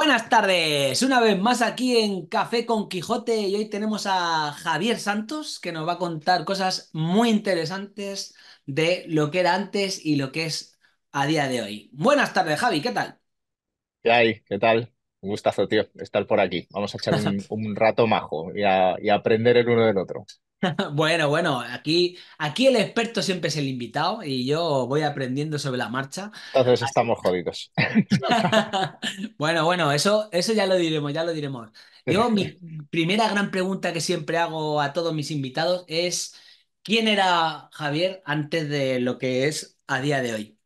Buenas tardes, una vez más aquí en Café con Quijote y hoy tenemos a Javier Santos que nos va a contar cosas muy interesantes de lo que era antes y lo que es a día de hoy. Buenas tardes, Javi, ¿qué tal? ¿Qué hay? ¿Qué tal? Un gustazo, tío, estar por aquí. Vamos a echar un, rato majo y y aprender el uno del otro. Bueno, bueno, aquí, aquí el experto siempre es el invitado y yo voy aprendiendo sobre la marcha. Entonces estamos jodidos. Bueno, bueno, eso, eso ya lo diremos, ya lo diremos. Yo, mi primera gran pregunta que siempre hago a todos mis invitados es: ¿quién era Javier antes de lo que es a día de hoy?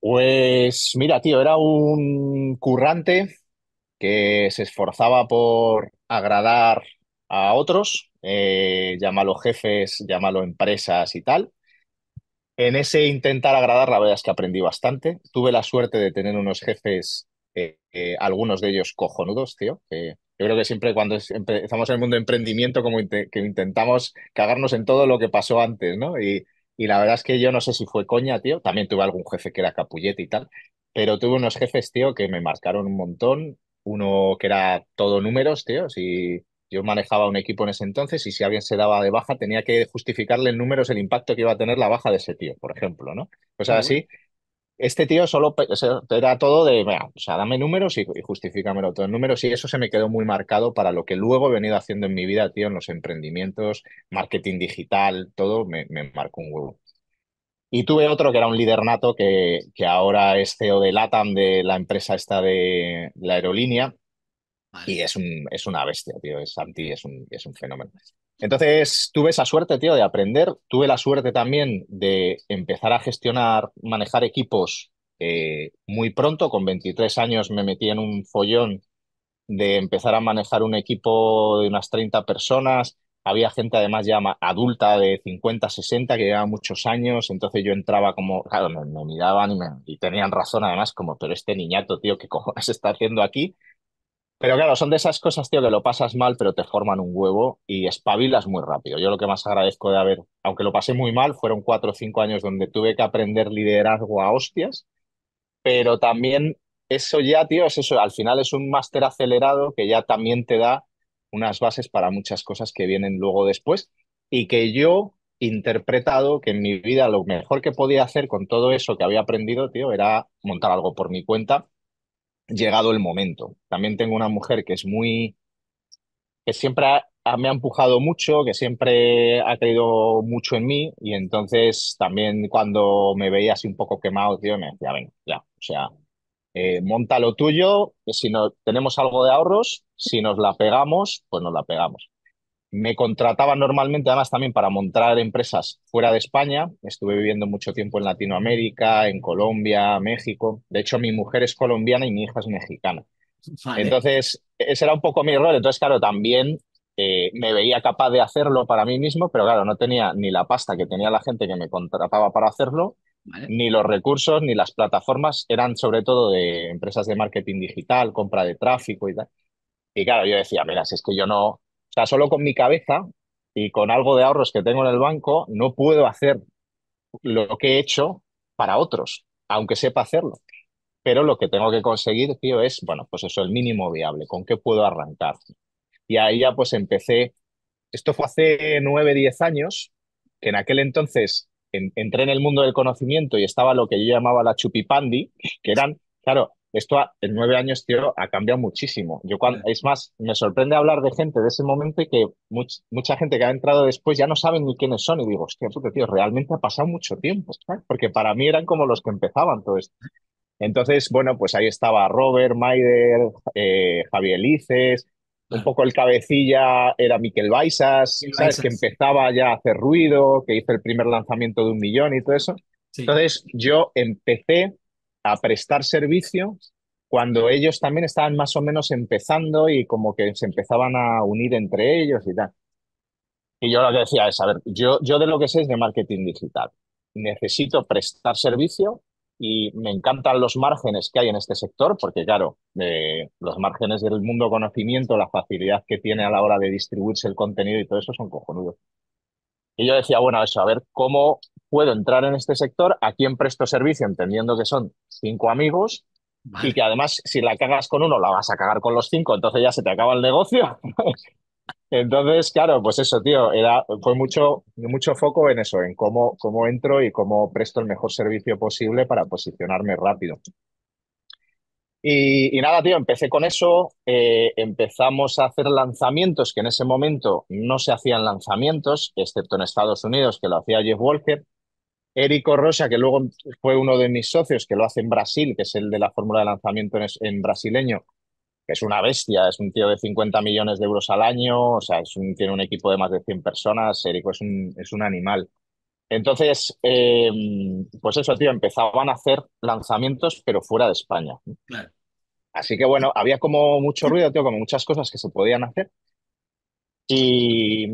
Pues mira, tío, era un currante que se esforzaba por agradar a otros, eh, llámalo jefes, llámalo empresas y tal. En ese intentar agradar, la verdad es que aprendí bastante. Tuve la suerte de tener unos jefes, eh, eh, algunos de ellos cojonudos, tío. yo creo que siempre cuando empezamos en el mundo de emprendimiento, como que intentamos cagarnos en todo lo que pasó antes, ¿no? Y, y la verdad es que yo no sé si fue coña, tío. También tuve algún jefe que era capullete y tal. Pero tuve unos jefes, tío, que me marcaron un montón. Uno que era todo números, tío. Si, yo manejaba un equipo en ese entonces y si alguien se daba de baja tenía que justificarle en números el impacto que iba a tener la baja de ese tío, por ejemplo, ¿no? sea, sea, así, este tío solo era todo de, o sea, dame números y, justifícamelo todo en números y eso se me quedó muy marcado para lo que luego he venido haciendo en mi vida, tío, en los emprendimientos, marketing digital, todo me, marcó un huevo. Y tuve otro que era un líder nato que, que ahora es CEO de LATAM, de la empresa esta de la aerolínea, y es, un, es una bestia, tío. Es anti es un, es un fenómeno. Entonces, tuve esa suerte, tío, de aprender. Tuve la suerte también de empezar a gestionar, manejar equipos eh, muy pronto. Con 23 años me metí en un follón de empezar a manejar un equipo de unas 30 personas. Había gente además ya adulta de 50, 60 que llevaba muchos años, entonces yo entraba como, claro, me, me miraban y, me, y, tenían razón además, como, pero este niñato, tío, que cómo se está haciendo aquí? Pero claro, son de esas cosas, tío, que lo pasas mal, pero te forman un huevo y espabilas muy rápido. Yo lo que más agradezco de haber, aunque lo pasé muy mal, fueron cuatro o cinco años donde tuve que aprender liderazgo a hostias, pero también eso ya, tío, es eso, al final es un máster acelerado que ya también te da unas bases para muchas cosas que vienen luego después y que yo interpretado que en mi vida lo mejor que podía hacer con todo eso que había aprendido, tío, era montar algo por mi cuenta llegado el momento. También tengo una mujer que es muy, que siempre me ha empujado mucho, que siempre ha creído mucho en mí y entonces también cuando me veía así un poco quemado, tío, me decía, venga, ya, o sea, eh, monta lo tuyo, que si no, tenemos algo de ahorros, si nos la pegamos, pues nos la pegamos. Me contrataba normalmente, además, también para montar empresas fuera de España. Estuve viviendo mucho tiempo en Latinoamérica, en Colombia, México. De hecho, mi mujer es colombiana y mi hija es mexicana. Entonces, ese era un poco mi error. Entonces, claro, también eh, me veía capaz de hacerlo para mí mismo, pero claro, no tenía ni la pasta que tenía la gente que me contrataba para hacerlo, ni los recursos, ni las plataformas. Eran sobre todo de empresas de marketing digital, compra de tráfico y tal. Y claro, yo decía, mira, si es que yo no, o sea, solo con mi cabeza y con algo de ahorros que tengo en el banco, no puedo hacer lo que he hecho para otros, aunque sepa hacerlo. Pero lo que tengo que conseguir, tío, es, bueno, pues eso, el mínimo viable, con qué puedo arrancar. Y ahí ya pues empecé, esto fue hace nueve, diez años, que en aquel entonces entré en el mundo del conocimiento y estaba lo que yo llamaba la chupipandi, que eran, claro, esto en nueve años, tío, ha cambiado muchísimo. Yo es más, me sorprende hablar de gente de ese momento y que much, mucha gente que ha entrado después ya no saben ni quiénes son. Y digo, hostia, tío, realmente ha pasado mucho tiempo, porque para mí eran como los que empezaban todo esto. Entonces, bueno, pues ahí estaba Robert, Maider, eh, Javier Lices, un ah. poco el cabecilla era Miquel Baisas, ¿sabes? Que empezaba ya a hacer ruido, que hizo el primer lanzamiento de un millón y todo eso. Entonces, yo empecé a prestar servicio cuando ellos también estaban más o menos empezando y como que se empezaban a unir entre ellos y tal. Y yo lo que decía es, a ver, yo, yo de lo que sé es de marketing digital. Necesito prestar servicio y me encantan los márgenes que hay en este sector, porque claro, eh, los márgenes del mundo conocimiento, la facilidad que tiene a la hora de distribuirse el contenido y todo eso son cojonudos. Y yo decía, bueno, eso, a ver cómo puedo entrar en este sector, a quién presto servicio, entendiendo que son cinco amigos, y que además si la cagas con uno, la vas a cagar con los cinco, entonces ya se te acaba el negocio. entonces, claro, pues eso, tío, era, fue mucho, mucho foco en eso, en cómo, cómo entro y cómo presto el mejor servicio posible para posicionarme rápido. Y, nada, tío, empecé con eso, eh, empezamos a hacer lanzamientos, que en ese momento no se hacían lanzamientos, excepto en Estados Unidos, que lo hacía Jeff Walker. Érico Rosa, que luego fue uno de mis socios, que lo hace en Brasil, que es el de la fórmula de lanzamiento en, brasileño, que es una bestia, es un tío de 50 millones de euros al año, o sea, tiene un equipo de más de 100 personas, Érico es un, es un animal. Entonces, em, pues eso, tío, empezaban a hacer lanzamientos, pero fuera de España. Así que bueno, había como mucho ruido, tío, como muchas cosas que se podían hacer, y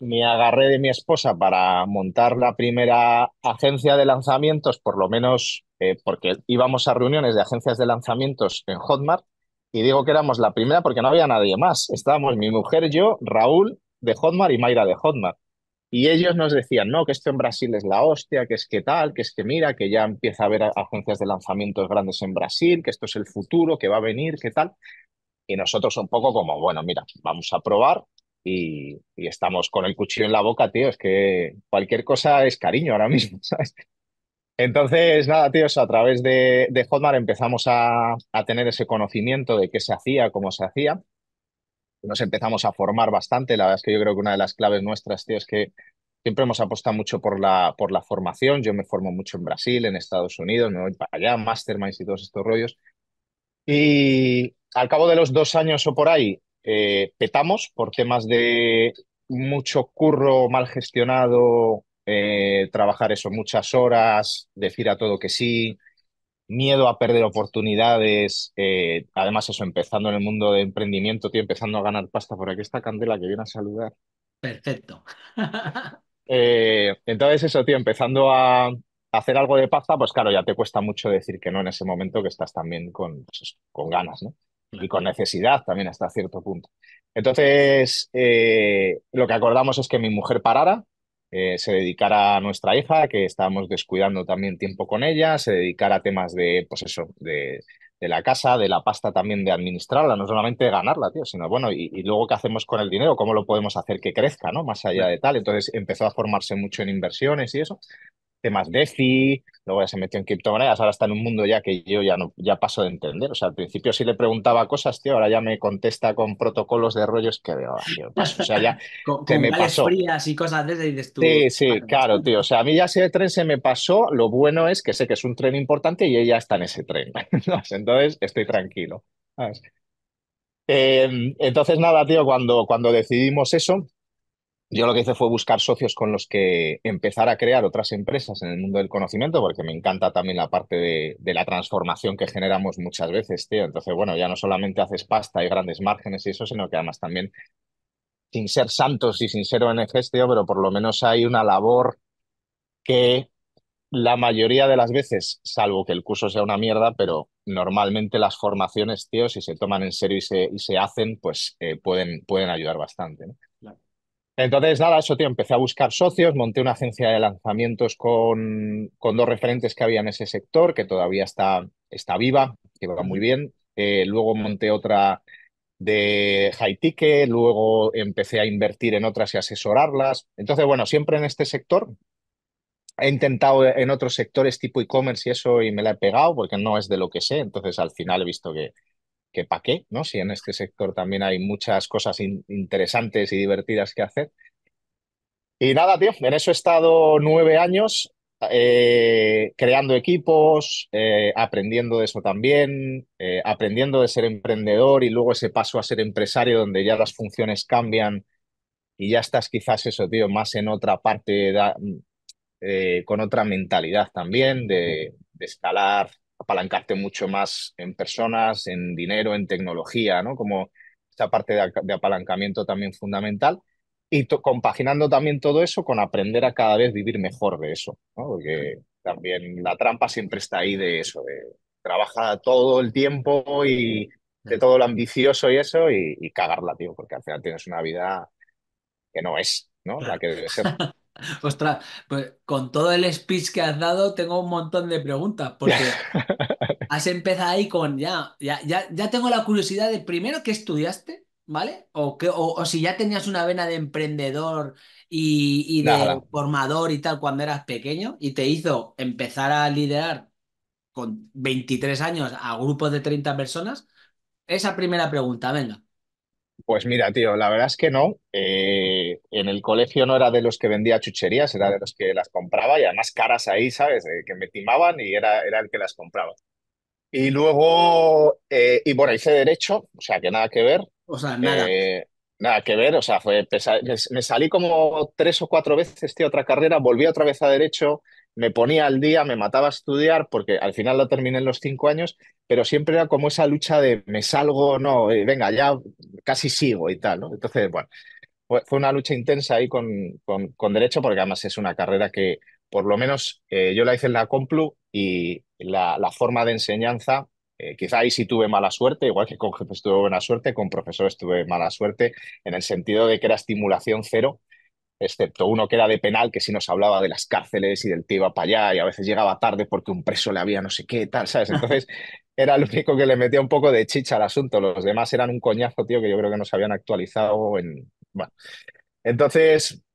me, agarré de mi esposa para montar la primera agencia de lanzamientos, por lo menos eh, porque íbamos a reuniones de agencias de lanzamientos en Hotmart. Y digo que éramos la primera porque no había nadie más. Estábamos mi mujer, yo, Raúl de Hotmart y Mayra de Hotmart. Y ellos nos decían, no, que esto en Brasil es la hostia, que es que tal, que es que mira, que ya empieza a haber agencias de lanzamientos grandes en Brasil, que esto es el futuro, que va a venir, que tal. Y nosotros un poco como, bueno, mira, vamos a probar, y, estamos con el cuchillo en la boca, tío. Es que cualquier cosa es cariño ahora mismo, ¿sabes? Entonces, nada, tíos, a través de, de Hotmart empezamos a, tener ese conocimiento de qué se hacía, cómo se hacía. Nos empezamos a formar bastante. La verdad es que yo creo que una de las claves nuestras, tío, es que siempre hemos apostado mucho por la, por la formación. Yo me formo mucho en Brasil, en Estados Unidos, me voy para allá, masterminds y todos estos rollos. Y al cabo de los dos años o por ahí, eh, petamos por temas de mucho curro mal gestionado, eh, trabajar eso muchas horas, decir a todo que sí, miedo a perder oportunidades. Eh, además, eso, empezando en el mundo de emprendimiento, estoy empezando a ganar pasta. Por aquí esta Candela que viene a saludar. Perfecto. entonces, eso, tío, empezando a hacer algo de pasta, pues claro, ya te cuesta mucho decir que no en ese momento que estás también con, pues con ganas, ¿no? y con necesidad también hasta cierto punto. Entonces, eh, lo que acordamos es que mi mujer parara, eh, se dedicara a nuestra hija, que estábamos descuidando también tiempo con ella, se dedicara a temas de, pues eso, de, la casa, de la pasta también, de administrarla, no solamente de ganarla, tío, sino bueno, y, y, luego qué hacemos con el dinero, cómo lo podemos hacer que crezca, ¿no? Más allá de tal. Entonces empezó a formarse mucho en inversiones y eso temas DeFi, luego ya se metió en criptomonedas, ahora está en un mundo ya que yo ya no ya paso de entender. O sea, al principio sí le preguntaba cosas, tío, ahora ya me contesta con protocolos de rollos que veo, tío, pues, O sea, ya con, me pasó. frías y cosas desde tú. Sí, sí, claro, tío. O sea, a mí ya ese tren se me pasó. Lo bueno es que sé que es un tren importante y ella está en ese tren. Entonces estoy tranquilo. Em, entonces, nada, tío, cuando, cuando decidimos eso, yo lo que hice fue buscar socios con los que empezar a crear otras empresas en el mundo del conocimiento, porque me encanta también la parte de, la transformación que generamos muchas veces, tío. Entonces, bueno, ya no solamente haces pasta y grandes márgenes y eso, sino que además también, sin ser santos y sin ser ONGs, tío, pero por lo menos hay una labor que la mayoría de las veces, salvo que el curso sea una mierda, pero normalmente las formaciones, tío, si se toman en serio y se, y se hacen, pues eh, pueden, pueden ayudar bastante, ¿no? Claro. Entonces, nada, eso, tío, empecé a buscar socios, monté una agencia de lanzamientos con, con dos referentes que había en ese sector, que todavía está, está viva, que va muy bien. Eh, luego monté otra de high ticket, luego empecé a invertir en otras y asesorarlas. Entonces, bueno, siempre en este sector. He intentado en otros sectores tipo e-commerce y eso y me la he pegado porque no es de lo que sé. Entonces, al final he visto que, que para qué, ¿no? Si en este sector también hay muchas cosas interesantes y divertidas que hacer. Y nada, tío, en eso he estado nueve años eh, creando equipos, eh, aprendiendo de eso también, eh, aprendiendo de ser emprendedor y luego ese paso a ser empresario donde ya las funciones cambian y ya estás quizás eso, tío, más en otra parte, con otra mentalidad también de, de escalar apalancarte mucho más en personas, en dinero, en tecnología, ¿no? Como esa parte de, apalancamiento también fundamental. Y compaginando también todo eso con aprender a cada vez vivir mejor de eso, ¿no? Porque también la trampa siempre está ahí de eso, de trabaja todo el tiempo y mm. de todo lo ambicioso y eso, y, cagarla, tío, porque al final tienes una vida que no es, ¿no? La que debe ser. Ostras, pues con todo el speech que has dado tengo un montón de preguntas, porque has empezado ahí con ya, ya, ya, ya tengo la curiosidad de primero qué estudiaste, ¿vale? O, que, o, si ya tenías una vena de emprendedor y, de formador y tal cuando eras pequeño y te hizo empezar a liderar con 23 años a grupos de 30 personas. Esa primera pregunta, venga. Pues mira, tío, la verdad es que no. Eh, en el colegio no era de los que vendía chucherías, era de los que las compraba y además caras ahí, ¿sabes? Eh, que me timaban y era, era el que las compraba. Y luego, eh, y bueno, hice derecho, o sea, que nada que ver. O sea, nada. nada que ver, o sea, fue me, salí como tres o cuatro veces, tío, otra carrera, volví otra vez a derecho, me ponía al día, me mataba a estudiar, porque al final lo terminé en los cinco años, pero siempre era como esa lucha de me salgo, o no, eh, venga, ya casi sigo y tal, ¿no? Entonces, bueno, fue, una lucha intensa ahí con, con, derecho, porque además es una carrera que, por lo menos, eh, yo la hice en la Complu y la, forma de enseñanza, eh, quizá ahí sí tuve mala suerte, igual que con jefes tuve buena suerte, con profesores tuve mala suerte, en el sentido de que era estimulación cero excepto uno que era de penal, que sí nos hablaba de las cárceles y del tío iba para allá y a veces llegaba tarde porque un preso le había no sé qué, tal, ¿sabes? Entonces era el único que le metía un poco de chicha al asunto. Los demás eran un coñazo, tío, que yo creo que no se habían actualizado en... Bueno. Entonces,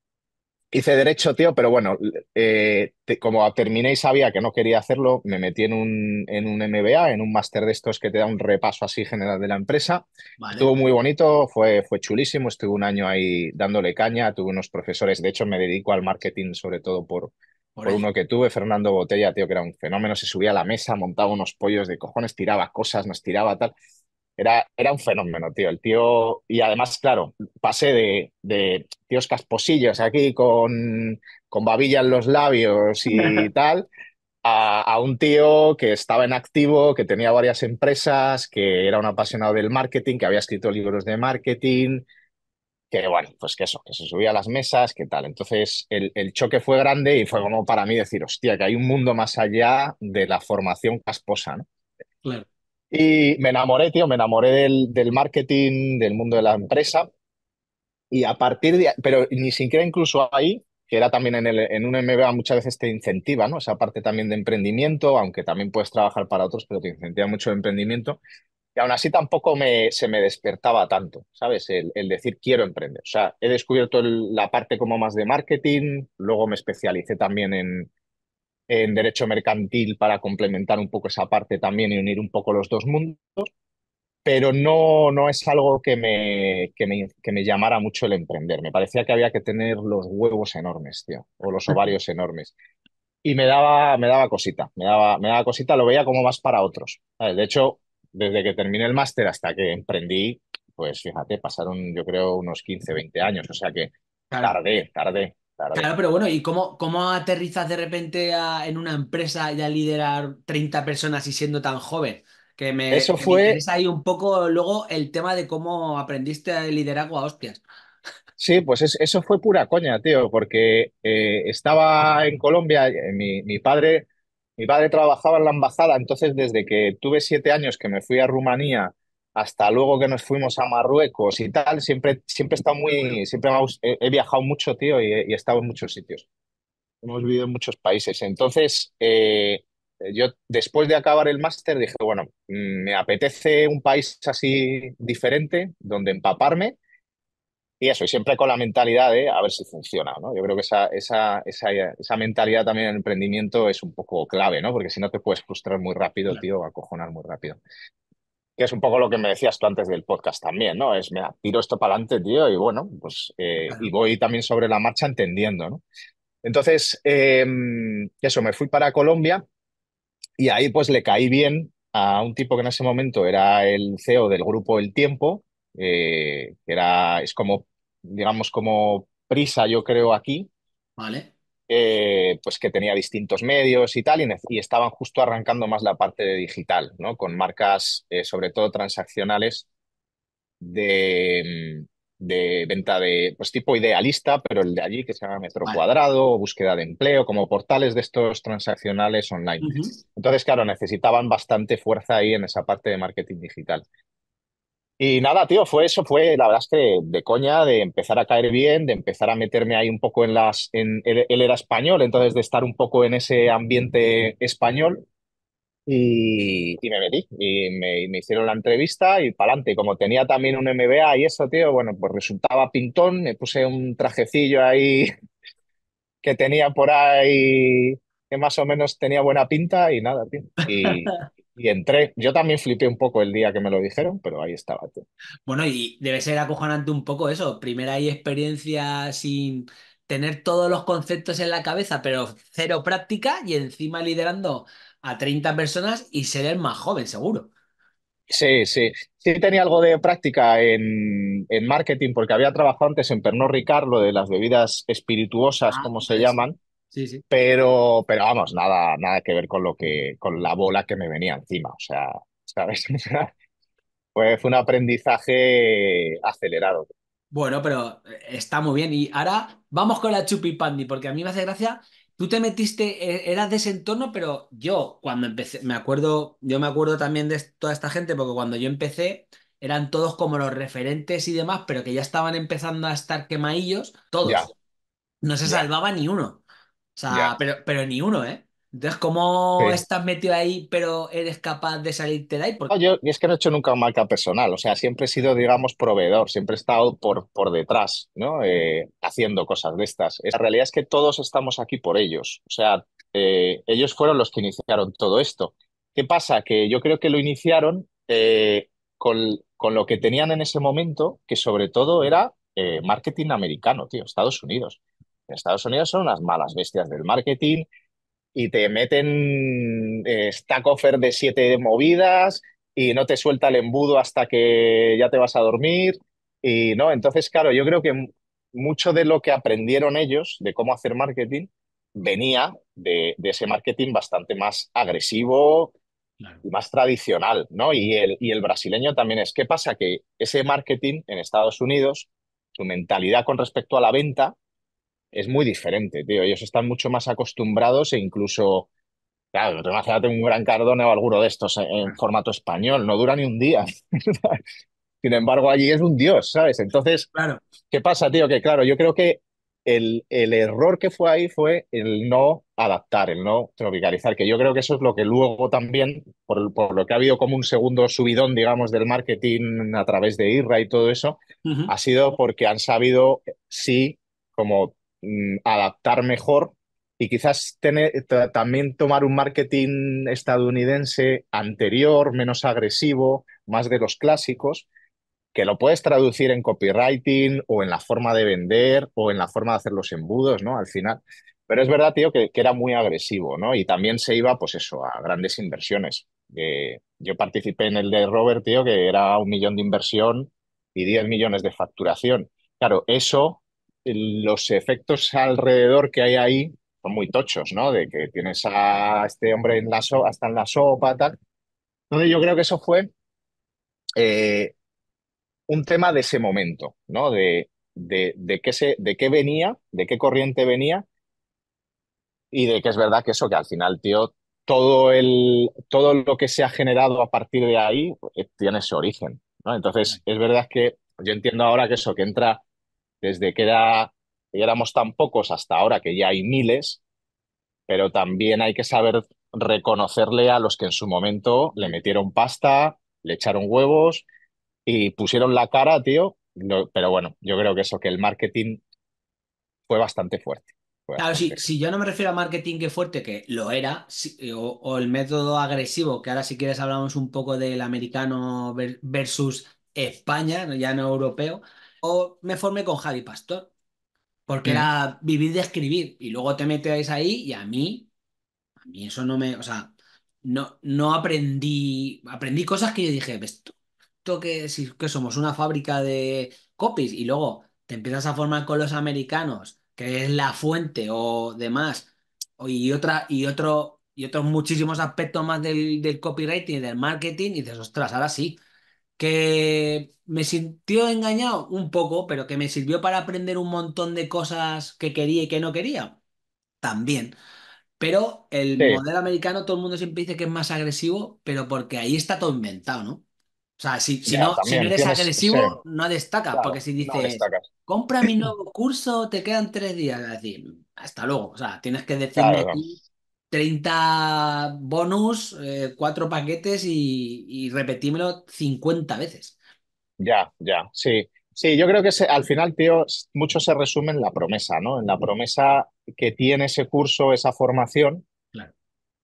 Hice derecho, tío, pero bueno, eh, como terminé y sabía que no quería hacerlo, me metí en un, en un MBA, en un máster de estos que te da un repaso así general de la empresa. Estuvo muy bonito, fue, fue chulísimo, estuve un año ahí dándole caña, tuve unos profesores, de hecho me dedico al marketing sobre todo por, por, por uno que tuve, Fernando Botella, tío, que era un fenómeno, se subía a la mesa, montaba unos pollos de cojones, tiraba cosas, nos tiraba tal. Era, un fenómeno, tío. El tío, y además, claro, pasé de, de tíos casposillos aquí con, con babilla en los labios y tal, a, un tío que estaba en activo, que tenía varias empresas, que era un apasionado del marketing, que había escrito libros de marketing, que bueno, pues que eso, que se subía a las mesas, que tal. Entonces el, el choque fue grande y fue como para mí decir, hostia, que hay un mundo más allá de la formación casposa, ¿no? Claro. Y me enamoré, tío, me enamoré del, del marketing, del mundo de la empresa. Y a partir de, pero ni siquiera incluso ahí, que era también en, el, en un MBA muchas veces te incentiva, ¿no? Esa parte también de emprendimiento, aunque también puedes trabajar para otros, pero te incentiva mucho el emprendimiento. Y aún así tampoco me, se me despertaba tanto, ¿sabes? El, decir quiero emprender. O sea, he descubierto la parte como más de marketing, luego me especialicé también en, en derecho mercantil para complementar un poco esa parte también y unir un poco los dos mundos, pero no, no es algo que me, que me, que me llamara mucho el emprender. Me parecía que había que tener los huevos enormes, tío, o los ovarios enormes. Y me daba, me daba cosita, me daba, me daba cosita, lo veía como más para otros. De hecho, desde que terminé el máster hasta que emprendí, pues fíjate, pasaron yo creo unos 15, 20 años, o sea que tardé, tardé. Claro, pero bueno, ¿y cómo, cómo aterrizas de repente en una empresa ya liderar 30 personas y siendo tan joven? Que me, Eso fue... ahí un poco luego el tema de cómo aprendiste a liderazgo a hostias. Sí, pues eso fue pura coña, tío, porque eh, estaba en Colombia, eh, mi, mi, padre, mi padre trabajaba en la embajada, entonces desde que tuve siete años que me fui a Rumanía hasta luego que nos fuimos a Marruecos y tal, siempre, siempre he muy, siempre he, viajado mucho, tío, y he, estado en muchos sitios. Hemos vivido en muchos países. Entonces, eh, yo después de acabar el máster dije, bueno, mm, me apetece un país así diferente, donde empaparme. Y eso, y siempre con la mentalidad de a ver si funciona, ¿no? Yo creo que esa, esa, mentalidad también en el emprendimiento es un poco clave, ¿no? Porque si no te puedes frustrar muy rápido, tío, tío, acojonar muy rápido que es un poco lo que me decías tú antes del podcast también, ¿no? Es, me tiro esto para adelante, tío, y bueno, pues, eh, y voy también sobre la marcha entendiendo, ¿no? Entonces, em, eso, me fui para Colombia y ahí pues le caí bien a un tipo que en ese momento era el CEO del grupo El Tiempo, eh, que era, es como, digamos, como prisa, yo creo, aquí. Vale. Eh, pues que tenía distintos medios y tal, y, estaban justo arrancando más la parte de digital, ¿no? Con marcas, eh, sobre todo transaccionales, mm, de, venta de pues tipo idealista, pero el de allí que se llama Metro Cuadrado, o búsqueda de empleo, como portales de estos transaccionales online. Entonces, claro, necesitaban bastante fuerza ahí en esa parte de marketing digital. Y nada, tío, fue eso, fue la verdad es que de coña, de empezar a caer bien, de empezar a meterme ahí un poco en las, en, él, era español, entonces de estar un poco en ese ambiente español y, me metí y me, hicieron la entrevista y para adelante, como tenía también un MBA y eso, tío, bueno, pues resultaba pintón, me puse un trajecillo ahí que tenía por ahí, que más o menos tenía buena pinta y nada, tío. Y entré. Yo también flipé un poco el día que me lo dijeron, pero ahí estaba tú. Bueno, y debe ser acojonante un poco eso. Primera hay experiencia sin tener todos los conceptos en la cabeza, pero cero práctica y encima liderando a 30 personas y ser el más joven, seguro. Sí, sí. Sí tenía algo de práctica en, marketing porque había trabajado antes en Pernod ricardo de las bebidas espirituosas, ah, como se llaman. Pero, pero vamos, nada, nada que ver con lo que, con la bola que me venía encima. O sea, ¿sabes? pues fue un aprendizaje acelerado. Bueno, pero eh, está muy bien. Y ahora vamos con la chupipandi, porque a mí me hace gracia. Tú te metiste, eh, eras de ese entorno, pero yo cuando empecé, me acuerdo, yo me acuerdo también de toda esta gente, porque cuando yo empecé, eran todos como los referentes y demás, pero que ya estaban empezando a estar quemadillos, todos. No se salvaba ni uno. O sea, pero, pero ni uno, ¿eh? Entonces, ¿cómo estás metido ahí, pero eres capaz de salirte de ahí? Porque... yo es que no he hecho nunca marca personal, o sea, siempre he sido, digamos, proveedor, siempre he estado por, por detrás, ¿no? Eh, haciendo cosas de estas. La realidad es que todos estamos aquí por ellos, o sea, eh, ellos fueron los que iniciaron todo esto. ¿Qué pasa? Que yo creo que lo iniciaron eh, con, con, lo que tenían en ese momento, que sobre todo era marketing americano, tío, Estados Unidos. Estados Unidos son unas malas bestias del marketing y te meten eh, stack offer de siete movidas y no te suelta el embudo hasta que ya te vas a dormir. Y no, entonces, claro, yo creo que mucho de lo que aprendieron ellos de cómo hacer marketing venía de, ese marketing bastante más agresivo y más tradicional, ¿no? Y el, y el brasileño también es. ¿Qué pasa? Que ese marketing en Estados Unidos, su mentalidad con respecto a la venta, es muy diferente, tío. Ellos están mucho más acostumbrados e incluso, claro, imagínate un Gran cardón o alguno de estos en, formato español, no dura ni un día. Sin embargo, allí es un dios, ¿sabes? Entonces, claro. ¿qué pasa, tío? Que claro, yo creo que el, el, error que fue ahí fue el no adaptar, el no tropicalizar, que yo creo que eso es lo que luego también, por, lo que ha habido como un segundo subidón, digamos, del marketing a través de IRA y todo eso, ha sido porque han sabido, sí, como Mm, adaptar mejor y quizás tener, también tomar un marketing estadounidense anterior, menos agresivo, más de los clásicos, que lo puedes traducir en copywriting o en la forma de vender o en la forma de hacer los embudos, ¿no? Al final. Pero es verdad, tío, que, era muy agresivo, ¿no? Y también se iba, pues eso, a grandes inversiones. Eh, yo participé en el de Robert, tío, que era un millón de inversión y 10 millones de facturación. Claro, eso los efectos alrededor que hay ahí son muy tochos, ¿no? De que tienes a este hombre en hasta en la sopa, tal. Entonces yo creo que eso fue eh, un tema de ese momento, ¿no? De, de, de, qué se, de qué venía, de qué corriente venía y de que es verdad que eso, que al final, tío, todo, el, todo lo que se ha generado a partir de ahí eh, tiene su origen, ¿no? Entonces es verdad que yo entiendo ahora que eso, que entra desde que, era, éramos tan pocos hasta ahora que ya hay miles, pero también hay que saber reconocerle a los que en su momento le metieron pasta, le echaron huevos y pusieron la cara, tío. pero bueno, yo creo que eso, que el marketing fue bastante fuerte. claro, Si, yo no me refiero a marketing que fuerte, que lo era, eh, o, o, el método agresivo, que ahora si quieres hablamos un poco del americano versus España, ya no europeo, o me formé con Javi Pastor, porque era vivir de escribir y luego te metes ahí y a mí, a mí eso no me, o sea, no, no aprendí, aprendí cosas que yo dije, esto, que, si, que somos una fábrica de copies y luego te empiezas a formar con los americanos, que es la fuente o demás, y, otra, y, otro, y otros muchísimos aspectos más del, del copywriting y del marketing y dices, ostras, ahora sí que me sintió engañado un poco, pero que me sirvió para aprender un montón de cosas que quería y que no quería, también. Pero el modelo americano, todo el mundo siempre dice que es más agresivo, pero porque ahí está todo inventado, ¿no? O sea, si, no, eres agresivo, no destaca porque si dices, compra mi nuevo curso, te quedan tres días. hasta luego. O sea, tienes que decirme 30 bonus, eh, cuatro 4 paquetes y, repetímelo 50 veces. Ya, ya, sí. Sí, yo creo que al final, tío, mucho se resume en la promesa, ¿no? En la promesa que tiene ese curso, esa formación. Claro.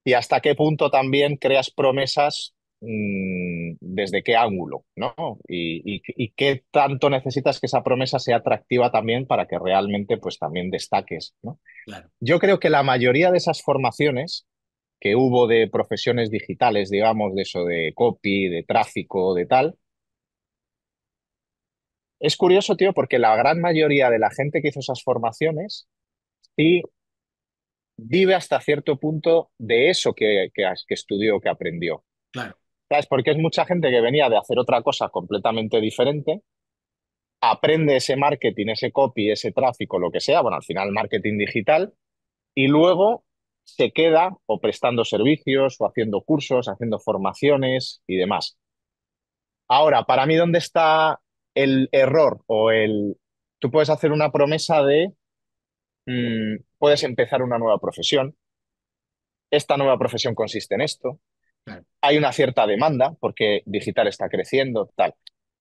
Y hasta qué punto también creas promesas Mm, desde qué ángulo, ¿no? Y, qué tanto necesitas que esa promesa sea atractiva también para que realmente, pues también destaques, ¿no? Yo creo que la mayoría de esas formaciones que hubo de profesiones digitales, digamos, de eso de copy, de tráfico, de tal, es curioso, tío, porque la gran mayoría de la gente que hizo esas formaciones sí vive hasta cierto punto de eso que, que estudió, que aprendió. Claro. ¿Sabes? Porque es mucha gente que venía de hacer otra cosa completamente diferente, aprende ese marketing, ese copy, ese tráfico, lo que sea, bueno, al final marketing digital, y luego se queda o prestando servicios o haciendo cursos, haciendo formaciones y demás. Ahora, para mí, ¿dónde está el error o el... Tú puedes hacer una promesa de... Mm, puedes empezar una nueva profesión. Esta nueva profesión consiste en esto hay una cierta demanda porque digital está creciendo, tal.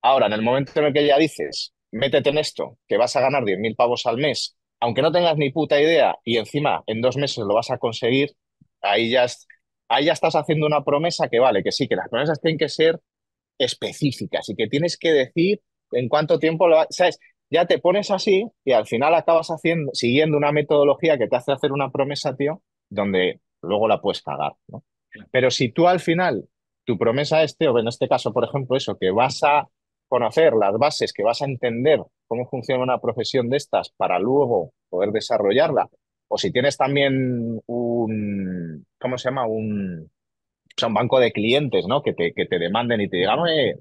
Ahora, en el momento en el que ya dices, métete en esto, que vas a ganar 10.000 pavos al mes, aunque no tengas ni puta idea y encima en dos meses lo vas a conseguir, ahí ya, ahí estás haciendo una promesa que vale, que sí, que las promesas tienen que ser específicas y que tienes que decir en cuánto tiempo lo ¿sabes? Ya te pones así y al final acabas haciendo, siguiendo una metodología que te hace hacer una promesa, tío, donde luego la puedes cagar, ¿no? Pero si tú al final, tu promesa es, o en este caso, por ejemplo, eso, que vas a conocer las bases, que vas a entender cómo funciona una profesión de estas para luego poder desarrollarla, o si tienes también un, ¿cómo se llama? Un, un banco de clientes, ¿no? Que te, que te demanden y te digan, eh,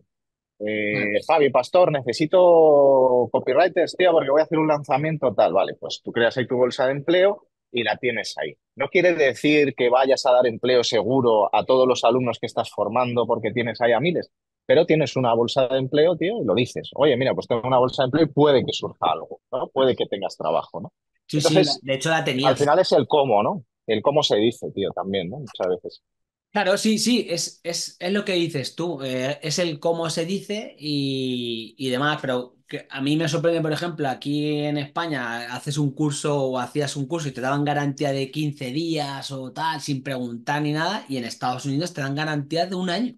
Fabi, mm. Pastor, necesito copywriters, tío, porque voy a hacer un lanzamiento tal. Vale, pues tú creas ahí tu bolsa de empleo y la tienes ahí. No quiere decir que vayas a dar empleo seguro a todos los alumnos que estás formando porque tienes ahí a miles, pero tienes una bolsa de empleo, tío, y lo dices. Oye, mira, pues tengo una bolsa de empleo y puede que surja algo, ¿no? Puede que tengas trabajo, ¿no? Sí, sí, de hecho la tenías. Al final es el cómo, ¿no? El cómo se dice, tío, también, ¿no? Muchas veces. Claro, sí, sí, es, es, es lo que dices tú, eh, es el cómo se dice y, y demás, pero que a mí me sorprende, por ejemplo, aquí en España haces un curso o hacías un curso y te daban garantía de 15 días o tal, sin preguntar ni nada, y en Estados Unidos te dan garantía de un año.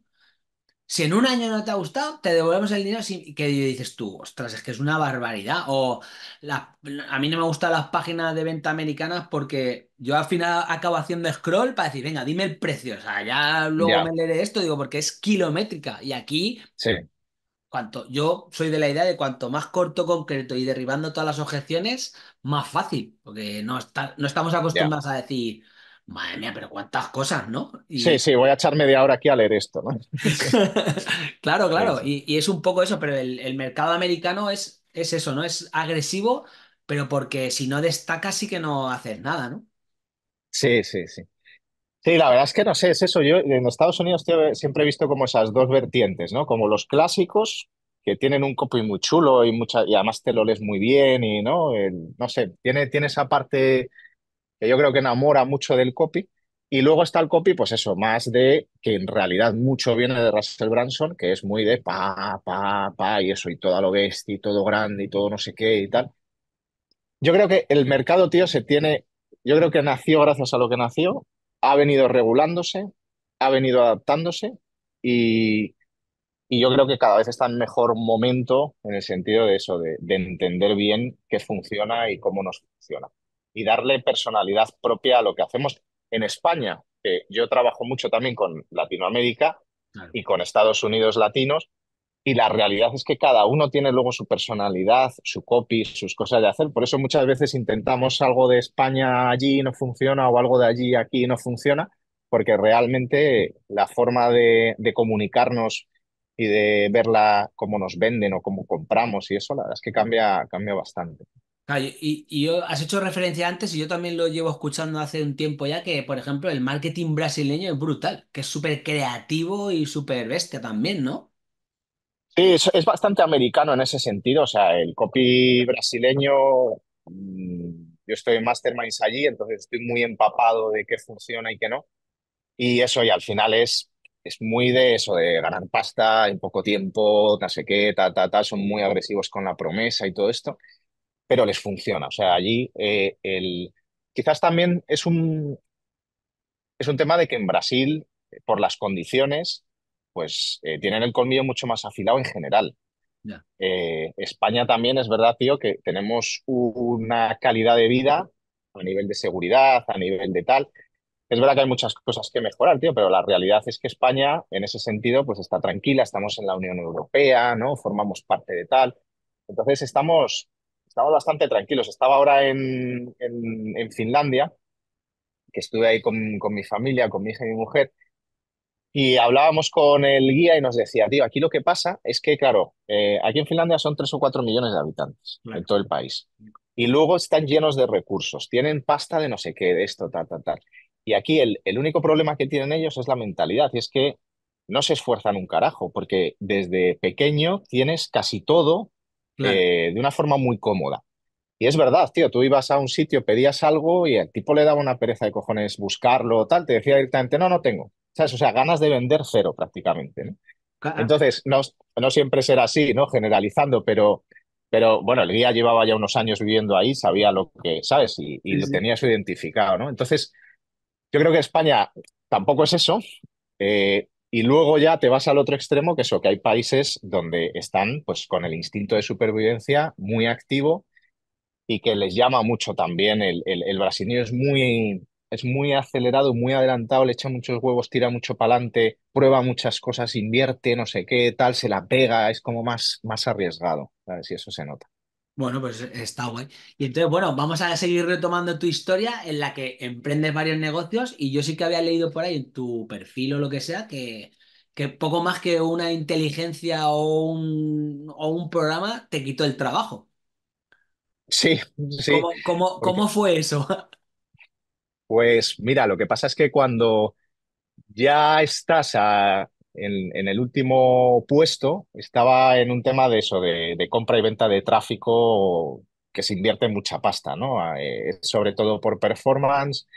Si en un año no te ha gustado, te devolvemos el dinero sin... que dices tú, ostras, es que es una barbaridad. O la... a mí no me gustan las páginas de venta americanas porque yo al final acabo haciendo scroll para decir, venga, dime el precio. O sea, ya luego me leeré esto, digo, porque es kilométrica. Y aquí sí yo soy de la idea de cuanto más corto, concreto y derribando todas las objeciones, más fácil, porque no, no estamos acostumbrados a decir, madre mía, pero cuántas cosas, ¿no? Sí, sí, voy a echar media hora aquí a leer esto, claro, claro, y, es un poco eso, pero el, mercado americano es, es eso, ¿no? Es agresivo, pero porque si no destaca sí que no haces nada, ¿no? Sí, sí, sí. Sí, la verdad es que no sé, es eso. Yo en Estados Unidos siempre he visto como esas dos vertientes, ¿no? Como los clásicos, que tienen un copy muy chulo y mucha, y además te lo lees muy bien, y no, no sé, tiene, tiene esa parte que yo creo que enamora mucho del copy. Y luego está el copy, pues eso, más de que en realidad mucho viene de Russell Branson, que es muy de pa, pa, pa, y eso, y todo a lo bestia, y todo grande, y todo no sé qué, y tal. Yo creo que el mercado, tío, se tiene, yo creo que nació gracias a lo que nació, ha venido regulándose, ha venido adaptándose y, yo creo que cada vez está en mejor momento en el sentido de eso, de, entender bien qué funciona y cómo nos funciona. Y darle personalidad propia a lo que hacemos en España, yo trabajo mucho también con Latinoamérica y con Estados Unidos latinos, y la realidad es que cada uno tiene luego su personalidad, su copy, sus cosas de hacer. Por eso muchas veces intentamos algo de España allí y no funciona o algo de allí aquí y no funciona, porque realmente la forma de, comunicarnos y de verla cómo nos venden o cómo compramos y eso, la verdad es que cambia, cambia bastante. y, y, has hecho referencia antes y yo también lo llevo escuchando hace un tiempo ya que, por ejemplo, el marketing brasileño es brutal, que es súper creativo y súper bestia también, ¿no? es, bastante americano en ese sentido. O sea, el copy brasileño, mm, yo estoy en Masterminds allí, entonces estoy muy empapado de qué funciona y qué no. Y eso, y al final es, es muy de eso, de ganar pasta en poco tiempo, no sé qué, ta, ta, ta, son muy agresivos con la promesa y todo esto, pero les funciona. O sea, allí eh, el... quizás también es un, es un tema de que en Brasil, por las condiciones, pues eh, tienen el colmillo mucho más afilado en general. Eh, España también es verdad, tío, que tenemos una calidad de vida a nivel de seguridad, a nivel de tal. Es verdad que hay muchas cosas que mejorar, tío, pero la realidad es que España, en ese sentido, pues está tranquila, estamos en la Unión Europea, ¿no? Formamos parte de tal. Entonces estamos, bastante tranquilos. Estaba ahora en, Finlandia, que estuve ahí con, con mi familia, con mi hija y mi mujer, y hablábamos con el guía y nos decía, tío, aquí lo que pasa es que, claro, eh, aquí en Finlandia son 3 o 4 millones de habitantes en todo el país. Y luego están llenos de recursos, tienen pasta de no sé qué, de esto, tal, tal, tal. Y aquí el, único problema que tienen ellos es la mentalidad, y es que no se esfuerzan un carajo, porque desde pequeño tienes casi todo eh, de una forma muy cómoda. Y es verdad, tío, tú ibas a un sitio, pedías algo y el tipo le daba una pereza de cojones buscarlo, tal, te decía directamente, no, no tengo. O sea, ganas de vender cero prácticamente. ¿no? Ah. Entonces, no, no siempre será así, ¿no? Generalizando, pero, pero bueno, el guía llevaba ya unos años viviendo ahí, sabía lo que, ¿sabes? Y, tenía su identificado, ¿no? Entonces, yo creo que España tampoco es eso. Eh, y luego ya te vas al otro extremo, que eso, que hay países donde están pues con el instinto de supervivencia muy activo y que les llama mucho también el, el brasileño es muy es muy acelerado, muy adelantado, le echa muchos huevos, tira mucho para adelante, prueba muchas cosas, invierte, no sé qué, tal, se la pega, es como más, más arriesgado, ver si eso se nota. Bueno, pues está guay. Y entonces, bueno, vamos a seguir retomando tu historia en la que emprendes varios negocios y yo sí que había leído por ahí en tu perfil o lo que sea que, que poco más que una inteligencia o un, o un programa te quitó el trabajo. Sí, sí. ¿Cómo, ¿cómo fue eso? Pues mira, lo que pasa es que cuando ya estás en, el último puesto, estaba en un tema de eso, de, compra y venta de tráfico que se invierte en mucha pasta, ¿no? Ah, eh, sobre todo por performance.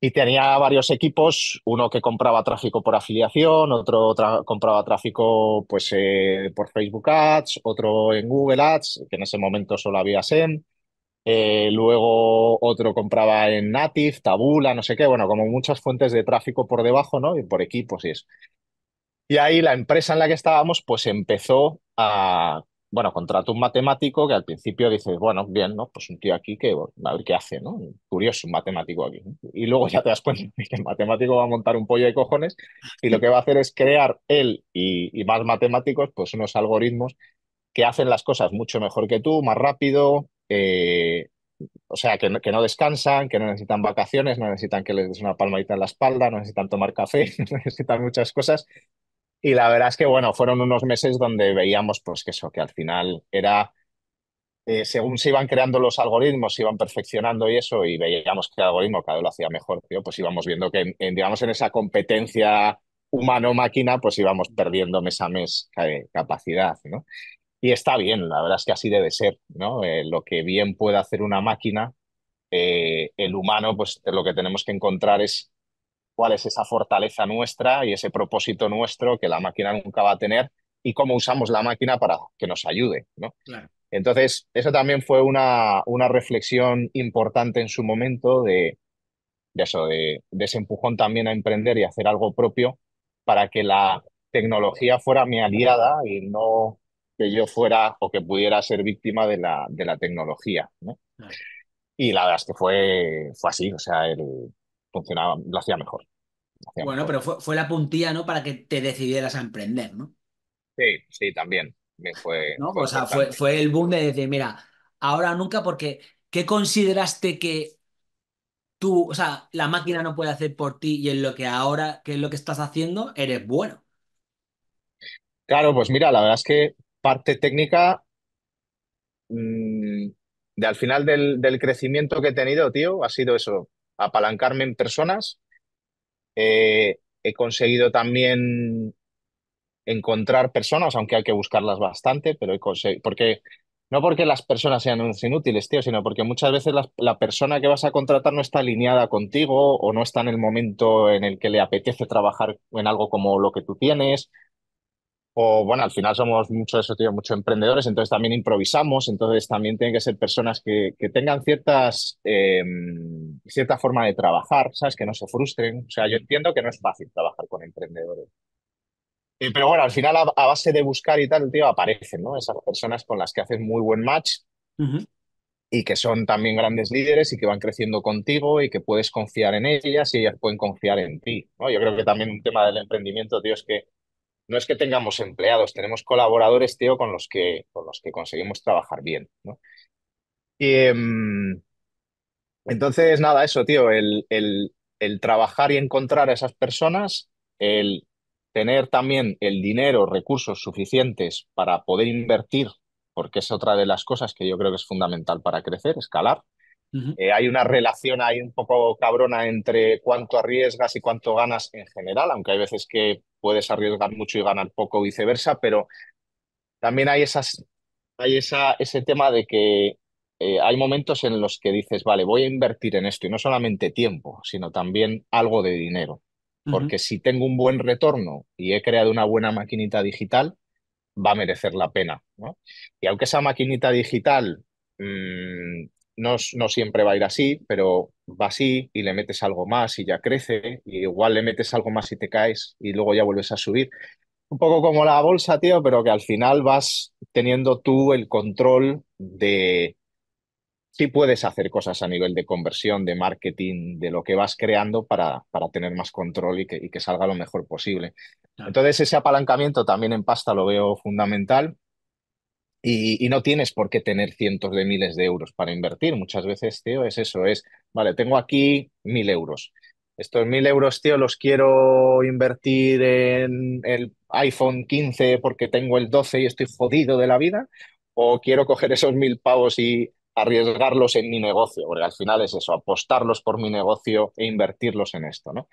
Y tenía varios equipos, uno que compraba tráfico por afiliación, otro compraba tráfico pues, eh, por Facebook Ads, otro en Google Ads, que en ese momento solo había SEM. Eh, luego otro compraba en Native, Tabula, no sé qué, bueno, como muchas fuentes de tráfico por debajo, ¿no? Y por equipos y eso. Y ahí la empresa en la que estábamos, pues empezó a, bueno, contrató un matemático que al principio dices, bueno, bien, ¿no? Pues un tío aquí que, a ver qué hace, ¿no? Curioso, un matemático aquí. Y luego ya te das cuenta el matemático va a montar un pollo de cojones y lo que va a hacer es crear él y, y más matemáticos, pues unos algoritmos que hacen las cosas mucho mejor que tú, más rápido, eh, o sea, que no, que no, descansan, que no necesitan vacaciones, no necesitan que les des una palmadita en la espalda, no necesitan tomar café, necesitan muchas cosas. Y la verdad es que, bueno, fueron unos meses donde veíamos, pues, que eso, que al final era, eh, según se iban creando los algoritmos, se iban perfeccionando y eso, y veíamos que el algoritmo cada vez lo hacía mejor, yo pues íbamos viendo que, en, digamos, en esa competencia humano-máquina, pues íbamos perdiendo mes a mes capacidad, ¿no? Y está bien, la verdad es que así debe ser, ¿no? Eh, lo que bien puede hacer una máquina, eh, el humano, pues lo que tenemos que encontrar es cuál es esa fortaleza nuestra y ese propósito nuestro que la máquina nunca va a tener y cómo usamos la máquina para que nos ayude, ¿no? Entonces, eso también fue una, una reflexión importante en su momento de, eso, de, de, ese empujón también a emprender y hacer algo propio para que la tecnología fuera mi aliada y no que yo fuera o que pudiera ser víctima de la, de la tecnología. Y la verdad es que fue, fue así, o sea, él funcionaba, lo hacía mejor. bueno, pero fue, la puntilla, ¿no? Para que te decidieras a emprender, ¿no? Sí, sí, también. Fue, o sea, fue, el boom de decir, mira, ahora nunca, porque ¿qué consideraste que tú, o sea, la máquina no puede hacer por ti y en lo que ahora, qué es lo que estás haciendo, eres bueno. Claro, pues mira, la verdad es que parte técnica mm, de al final del, crecimiento que he tenido, tío, ha sido eso, apalancarme en personas. Eh, he conseguido también encontrar personas, aunque hay que buscarlas bastante, pero he conseguido, porque no porque las personas sean inútiles, tío, sino porque muchas veces la, la, persona que vas a contratar no está alineada contigo o no está en el momento en el que le apetece trabajar en algo como lo que tú tienes o bueno, al final somos muchos eso, muchos emprendedores, entonces también improvisamos, entonces también tienen que ser personas que, que tengan ciertas, em, cierta forma de trabajar, ¿sabes? Que no se frustren. O sea, yo entiendo que no es fácil trabajar con emprendedores. pero bueno, al final a, base de buscar y tal, tío, aparecen, ¿no? Esas personas con las que haces muy buen match y que son también grandes líderes y que van creciendo contigo y que puedes confiar en ellas y ellas pueden confiar en ti, ¿no? Yo creo que también un tema del emprendimiento, tío, es que no es que tengamos empleados, tenemos colaboradores, tío, con los que, con los que conseguimos trabajar bien, em, entonces, nada, eso, tío, el, el, el, trabajar y encontrar a esas personas, el tener también el dinero, recursos suficientes para poder invertir, porque es otra de las cosas que yo creo que es fundamental para crecer, escalar. Eh, hay una relación ahí un poco cabrona entre cuánto arriesgas y cuánto ganas en general, aunque hay veces que puedes arriesgar mucho y ganar poco, viceversa, pero también hay, esas, hay esa, ese tema de que eh, hay momentos en los que dices, vale, voy a invertir en esto y no solamente tiempo, sino también algo de dinero. Porque si tengo un buen retorno y he creado una buena maquinita digital, va a merecer la pena. ¿no? Y aunque esa maquinita digital mm, no, siempre va a ir así, pero va así y le metes algo más y ya crece, y igual le metes algo más y te caes y luego ya vuelves a subir. Un poco como la bolsa, tío, pero que al final vas teniendo tú el control de si puedes hacer cosas a nivel de conversión, de marketing, de lo que vas creando para, para tener más control y y que salga lo mejor posible. Entonces ese apalancamiento también en pasta lo veo fundamental y, no tienes por qué tener cientos de miles de euros para invertir. Muchas veces, tío, es eso, es, vale, tengo aquí mil euros. Estos mil euros, tío, los quiero invertir en el iPhone 15 porque tengo el 12 y estoy jodido de la vida. O quiero coger esos mil pavos y arriesgarlos en mi negocio, porque al final es eso, apostarlos por mi negocio e invertirlos en esto, ¿no?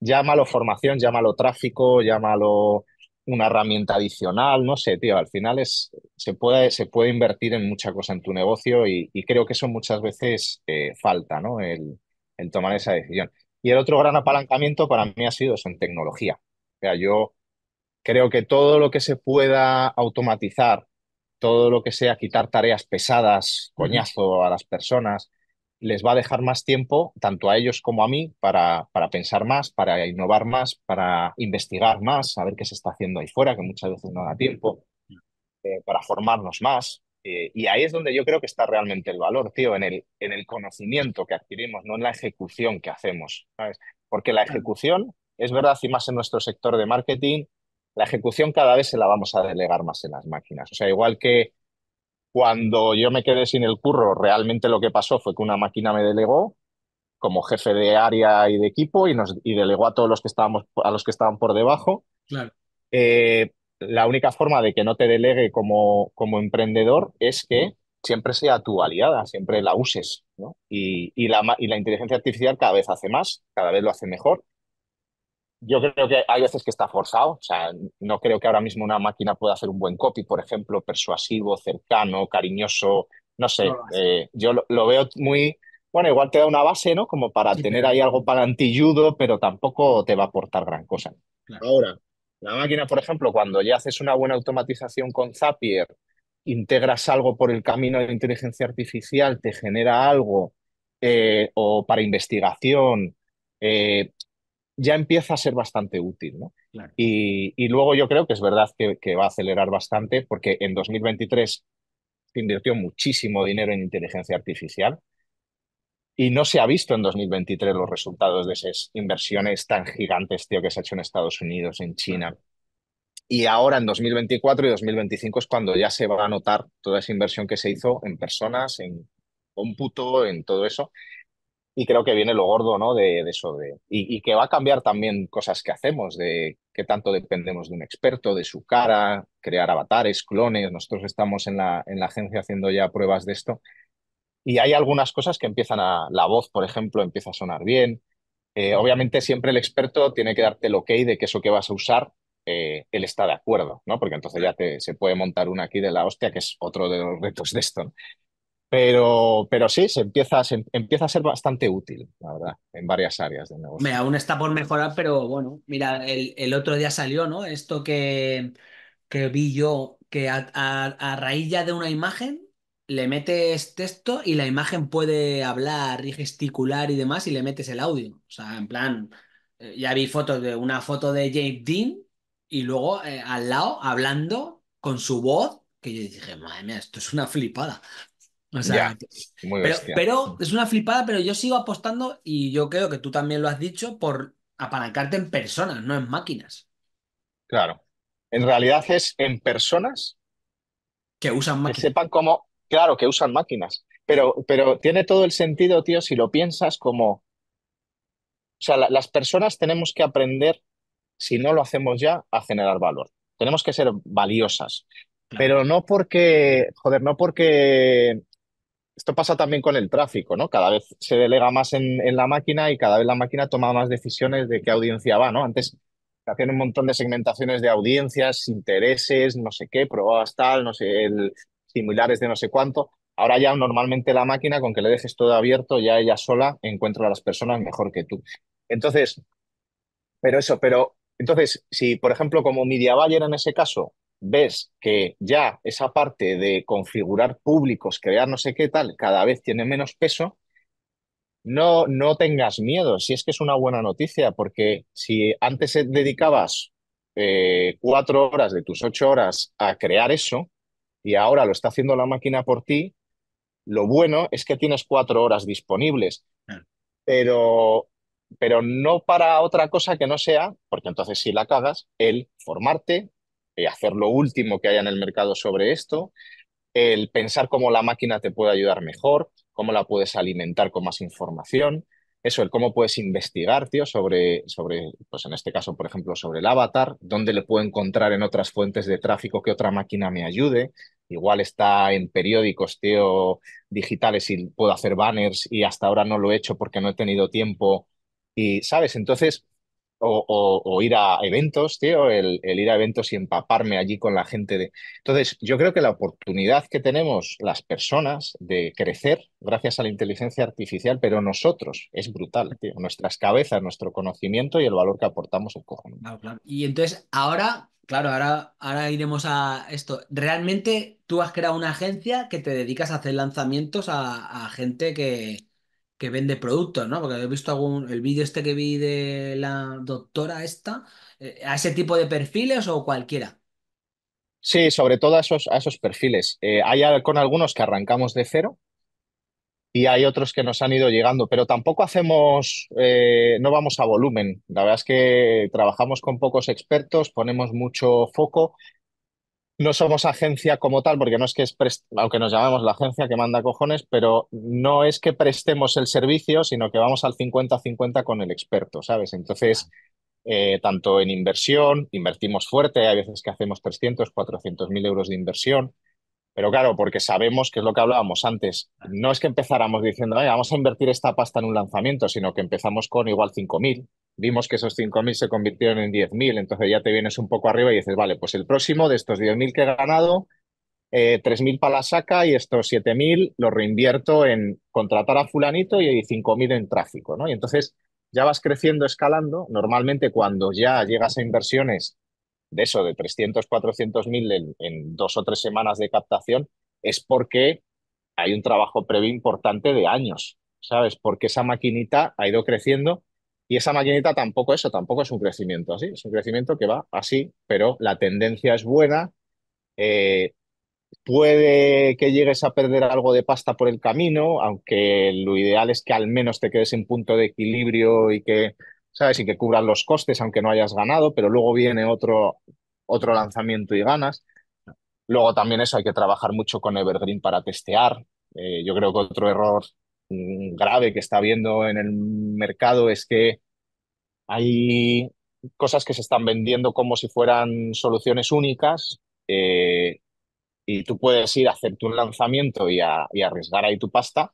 Llámalo formación, llámalo tráfico, llámalo una herramienta adicional, no sé, tío, al final es, se, puede, se puede invertir en mucha cosa en tu negocio y, creo que eso muchas veces eh, falta, ¿no? El, tomar esa decisión. Y el otro gran apalancamiento para mí ha sido eso en tecnología. O sea, yo creo que todo lo que se pueda automatizar, todo lo que sea quitar tareas pesadas, coñazo a las personas, les va a dejar más tiempo, tanto a ellos como a mí, para, para pensar más, para innovar más, para investigar más, saber qué se está haciendo ahí fuera, que muchas veces no da tiempo, eh, para formarnos más. Eh, y ahí es donde yo creo que está realmente el valor, tío, en el, en el conocimiento que adquirimos, no en la ejecución que hacemos, Porque la ejecución, es verdad, y más en nuestro sector de marketing, la ejecución cada vez se la vamos a delegar más en las máquinas. O sea, igual que cuando yo me quedé sin el curro, realmente lo que pasó fue que una máquina me delegó como jefe de área y de equipo y, nos, delegó a todos los que estábamos a los que estaban por debajo. Eh, la única forma de que no te delegue como, como emprendedor es que siempre sea tu aliada, siempre la uses. ¿no? Y, y, la, y la inteligencia artificial cada vez hace más, cada vez lo hace mejor yo creo que hay veces que está forzado, o sea, no creo que ahora mismo una máquina pueda hacer un buen copy, por ejemplo, persuasivo, cercano, cariñoso, no sé, eh, yo lo, veo muy, bueno, igual te da una base, ¿no? Como para tener ahí algo para antilludo, pero tampoco te va a aportar gran cosa. Ahora, la máquina, por ejemplo, cuando ya haces una buena automatización con Zapier, integras algo por el camino de inteligencia artificial, te genera algo, eh, o para investigación, eh, ya empieza a ser bastante útil. ¿no? Y, luego yo creo que es verdad que, va a acelerar bastante porque en 2023 se invirtió muchísimo dinero en inteligencia artificial y no se ha visto en 2023 los resultados de esas inversiones tan gigantes, que se ha hecho en Estados Unidos, en China. Y ahora en 2024 y 2025 es cuando ya se va a notar toda esa inversión que se hizo en personas, en cómputo, en todo eso y creo que viene lo gordo, ¿no? De, eso, y, que va a cambiar también cosas que hacemos, de que tanto dependemos de un experto, de su cara, crear avatares, clones. Nosotros estamos en la, en la agencia haciendo ya pruebas de esto. Y hay algunas cosas que empiezan a, la voz, por ejemplo, empieza a sonar bien. Eh, obviamente siempre el experto tiene que darte el ok de que eso que vas a usar, eh, él está de acuerdo, ¿no? Porque entonces ya te, se puede montar una aquí de la hostia, que es otro de los retos de esto. Pero, pero sí, se empieza, em-, empieza a ser bastante útil, la verdad, en varias áreas de negocio. aún está por mejorar, pero bueno, mira, el, el otro día salió, ¿no? Esto que, que vi yo, que a, raíz ya de una imagen le metes texto y la imagen puede hablar y gesticular y demás y le metes el audio. O sea, en plan, eh, ya vi fotos de una foto de Jake Dean y luego eh, al lado hablando con su voz, que yo dije, madre mía, esto es una flipada. O sea, pero, es una flipada, pero yo sigo apostando y yo creo que tú también lo has dicho por apalancarte en personas, no en máquinas. Claro. En realidad es en personas que usan máquinas. Que sepan cómo, claro, que usan máquinas. Pero, pero tiene todo el sentido, tío, si lo piensas como. O sea, las personas tenemos que aprender, si no lo hacemos ya, a generar valor. Tenemos que ser valiosas. Pero no porque, joder, no porque esto pasa también con el tráfico, ¿no? Cada vez se delega más en, la máquina y cada vez la máquina toma más decisiones de qué audiencia va, ¿no? Antes hacían un montón de segmentaciones de audiencias, intereses, no sé qué, probabas tal, no sé, el, similares de no sé cuánto. Ahora ya normalmente la máquina, con que le dejes todo abierto, ya ella sola encuentra a las personas mejor que tú. Entonces, pero eso, pero entonces, si por ejemplo como Media Buyer en ese caso ves que ya esa parte de configurar públicos, crear no sé qué tal, cada vez tiene menos peso, no, no tengas miedo, si es que es una buena noticia, porque si antes dedicabas eh, cuatro horas de tus ocho horas a crear eso y ahora lo está haciendo la máquina por ti, lo bueno es que tienes cuatro horas disponibles, ah. pero, pero no para otra cosa que no sea, porque entonces si la cagas, el formarte, y eh, hacer lo último que haya en el mercado sobre esto, el pensar cómo la máquina te puede ayudar mejor, cómo la puedes alimentar con más información, eso, el cómo puedes investigar, tío, sobre, sobre, pues en este caso, por ejemplo, sobre el avatar, dónde le puedo encontrar en otras fuentes de tráfico que otra máquina me ayude. Igual está en periódicos, tío, digitales y puedo hacer banners y hasta ahora no lo he hecho porque no he tenido tiempo. Y, ¿sabes? Entonces, o, ir a eventos, tío, el, el, ir a eventos y empaparme allí con la gente. De... Entonces, yo creo que la oportunidad que tenemos las personas de crecer gracias a la inteligencia artificial, pero nosotros, es brutal, tío, nuestras cabezas, nuestro conocimiento y el valor que aportamos al Claro, Y entonces, ahora, claro, ahora, iremos a esto. Realmente tú has creado una agencia que te dedicas a hacer lanzamientos a gente que, que vende productos, ¿no? Porque he visto algún, el vídeo este que vi de la doctora esta, eh, ¿a ese tipo de perfiles o cualquiera? Sí, sobre todo a esos, a esos perfiles. Eh, hay con algunos que arrancamos de cero y hay otros que nos han ido llegando, pero tampoco hacemos, eh, no vamos a volumen. La verdad es que trabajamos con pocos expertos, ponemos mucho foco no somos agencia como tal, porque no es que es, aunque nos llamamos la agencia que manda cojones, pero no es que prestemos el servicio, sino que vamos al 50-50 con el experto, ¿sabes? Entonces, eh, tanto en inversión, invertimos fuerte, hay veces que hacemos 300, 400 mil euros de inversión, pero claro, porque sabemos que es lo que hablábamos antes, no es que empezáramos diciendo, vamos a invertir esta pasta en un lanzamiento, sino que empezamos con igual 5 mil, vimos que esos 5.000 se convirtieron en 10.000, entonces ya te vienes un poco arriba y dices, vale, pues el próximo de estos 10.000 que he ganado, eh, 3.000 para la saca y estos 7.000 los reinvierto en contratar a fulanito y 5.000 en tráfico, ¿no? Y entonces ya vas creciendo, escalando. Normalmente cuando ya llegas a inversiones de eso, de 300, 400.000 en, en dos o tres semanas de captación, es porque hay un trabajo previo importante de años, ¿sabes? Porque esa maquinita ha ido creciendo y esa maquinita tampoco eso, tampoco es un crecimiento así, es un crecimiento que va así, pero la tendencia es buena. Eh, puede que llegues a perder algo de pasta por el camino, aunque lo ideal es que al menos te quedes en punto de equilibrio y que, ¿sabes? Y que cubras los costes, aunque no hayas ganado, pero luego viene otro, otro lanzamiento y ganas. Luego también eso hay que trabajar mucho con Evergreen para testear. Eh, yo creo que otro error grave que está habiendo en el mercado es que hay cosas que se están vendiendo como si fueran soluciones únicas eh, y tú puedes ir a hacerte un lanzamiento y, arriesgar ahí tu pasta,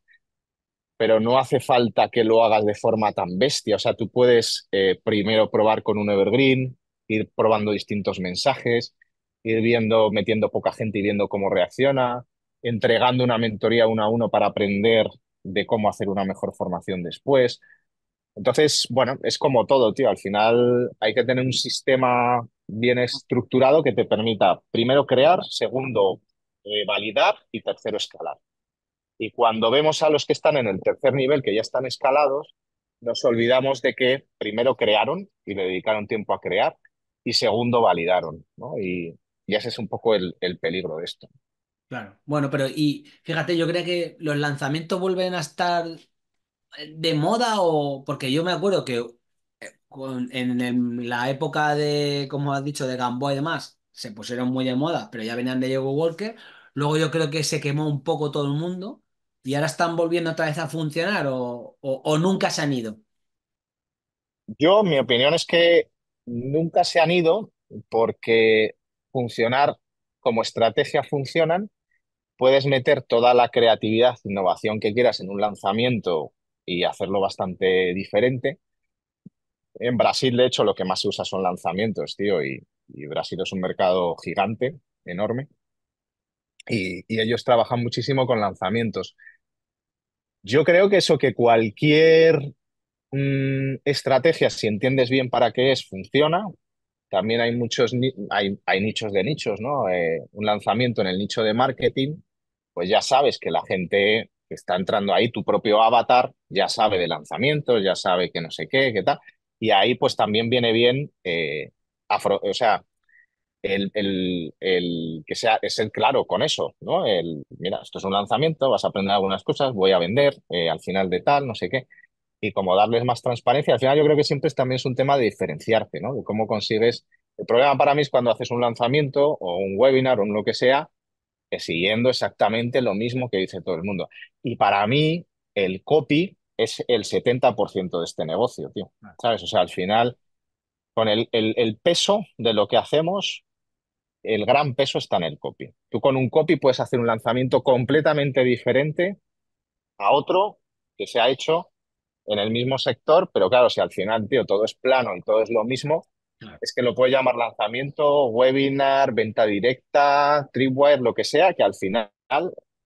pero no hace falta que lo hagas de forma tan bestia. O sea, tú puedes eh, primero probar con un evergreen, ir probando distintos mensajes, ir viendo, metiendo poca gente y viendo cómo reacciona, entregando una mentoría uno a uno para aprender de cómo hacer una mejor formación después. Entonces, bueno, es como todo, tío. Al final hay que tener un sistema bien estructurado que te permita, primero, crear, segundo, eh, validar y tercero, escalar. Y cuando vemos a los que están en el tercer nivel, que ya están escalados, nos olvidamos de que primero crearon y le dedicaron tiempo a crear y segundo, validaron. Y, y ese es un poco el peligro de esto. Claro. Bueno, pero y fíjate, yo creo que los lanzamientos vuelven a estar eh, de moda o porque yo me acuerdo que eh, en, la época de, como has dicho, de Gamboa y demás, se pusieron muy de moda, pero ya venían de Diego Walker. Luego yo creo que se quemó un poco todo el mundo y ahora están volviendo otra vez a funcionar o, o nunca se han ido. Yo, mi opinión es que nunca se han ido porque funcionar como estrategia funcionan, puedes meter toda la creatividad, innovación que quieras en un lanzamiento y hacerlo bastante diferente. En Brasil, de hecho, lo que más se usa son lanzamientos, tío, y, Brasil es un mercado gigante, enorme, y, ellos trabajan muchísimo con lanzamientos. Yo creo que eso que cualquier mm, estrategia, si entiendes bien para qué es, funciona. También hay muchos, hay, nichos de nichos, ¿no? Eh, un lanzamiento en el nicho de marketing pues ya sabes que la gente que está entrando ahí, tu propio avatar, ya sabe de lanzamientos, ya sabe que no sé qué, qué tal. Y ahí pues también viene bien, eh, o sea, el, que sea es el claro con eso, ¿no? El, mira, esto es un lanzamiento, vas a aprender algunas cosas, voy a vender eh, al final de tal, no sé qué. Y como darles más transparencia, al final yo creo que siempre también es un tema de diferenciarte, ¿no? De cómo consigues. El problema para mí es cuando haces un lanzamiento o un webinar o un lo que sea, siguiendo exactamente lo mismo que dice todo el mundo. Y para mí, el copy es el 70% de este negocio, tío. ¿Sabes? O sea, al final, con el, el, el peso de lo que hacemos, el gran peso está en el copy. Tú con un copy puedes hacer un lanzamiento completamente diferente a otro que se ha hecho en el mismo sector, pero claro, si al final, tío, todo es plano y todo es lo mismo, es que lo puedes llamar lanzamiento, webinar, venta directa, tripwire, lo que sea, que al final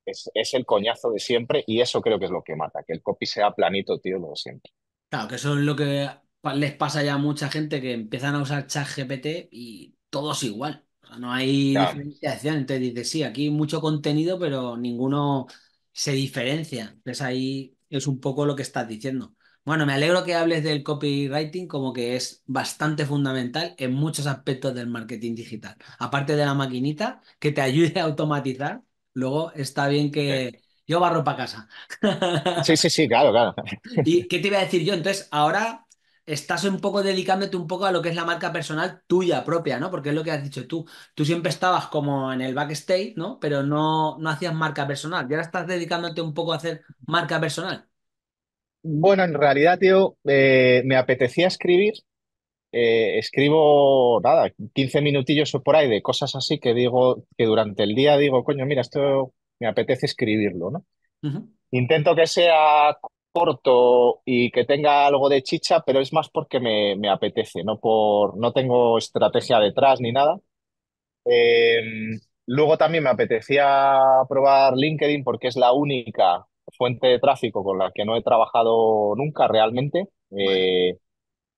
es, el coñazo de siempre y eso creo que es lo que mata, que el copy sea planito, tío, lo de siempre. Claro, que eso es lo que les pasa ya a mucha gente que empiezan a usar ChatGPT y todo es igual. no hay diferenciación. Entonces dices, sí, aquí mucho contenido, pero ninguno se diferencia. Entonces ahí es un poco lo que estás diciendo. Bueno, me alegro que hables del copywriting como que es bastante fundamental en muchos aspectos del marketing digital. Aparte de la maquinita que te ayude a automatizar, luego está bien que yo barro para casa. Sí, sí, sí, claro, claro. ¿Y qué te iba a decir yo? Entonces, ahora estás un poco dedicándote un poco a lo que es la marca personal tuya propia, ¿no? Porque es lo que has dicho tú. Tú siempre estabas como en el backstage, ¿no? Pero no, no hacías marca personal. Y ahora estás dedicándote un poco a hacer marca personal. Bueno, en realidad, tío, eh, me apetecía escribir. Eh, escribo, nada, 15 minutillos o por ahí de cosas así que digo, que durante el día digo, coño, mira, esto me apetece escribirlo, ¿no? Intento que sea corto y que tenga algo de chicha, pero es más porque me, apetece, no por, no tengo estrategia detrás ni nada. Em, luego también me apetecía probar LinkedIn porque es la única fuente de tráfico con la que no he trabajado nunca realmente, eh,